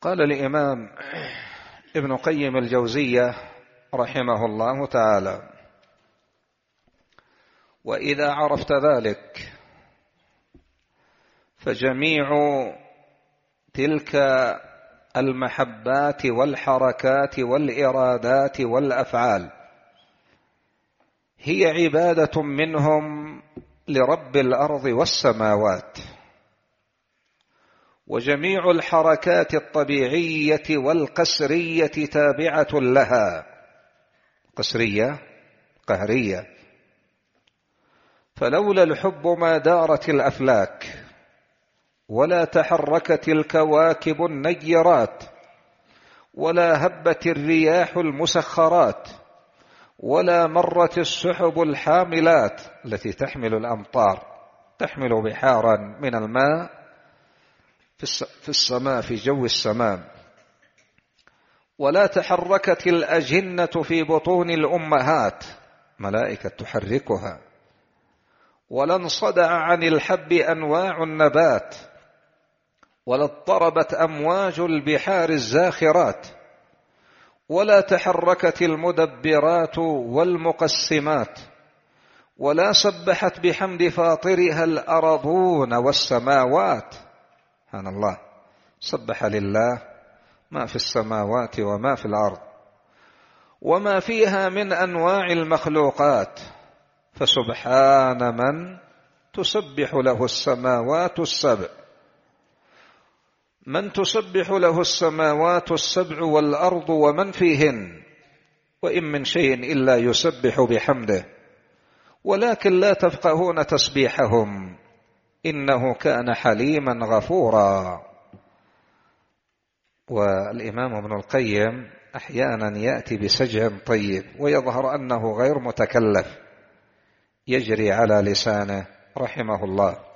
قال الإمام ابن قيم الجوزية رحمه الله تعالى وإذا عرفت ذلك فجميع تلك المحبات والحركات والإرادات والأفعال هي عبادة منهم لرب الأرض والسماوات وجميع الحركات الطبيعية والقسرية تابعة لها قسرية قهرية فلولا الحب ما دارت الأفلاك ولا تحركت الكواكب النيرات ولا هبت الرياح المسخرات ولا مرت السحب الحاملات التي تحمل الأمطار تحمل بحارا من الماء في السماء في جو السماء ولا تحركت الأجنة في بطون الأمهات ملائكة تحركها ولا انصدع عن الحب أنواع النبات ولا اضطربت أمواج البحار الزاخرات ولا تحركت المدبرات والمقسمات ولا سبحت بحمد فاطرها الأرضون والسماوات سبحان الله سبح لله ما في السماوات وما في الارض وما فيها من انواع المخلوقات فسبحان من تسبح له السماوات السبع من تسبح له السماوات السبع والارض ومن فيهن وان من شيء الا يسبح بحمده ولكن لا تفقهون تسبيحهم إنه كان حليما غفورا والإمام ابن القيم أحيانا يأتي بسجع طيب ويظهر أنه غير متكلف يجري على لسانه رحمه الله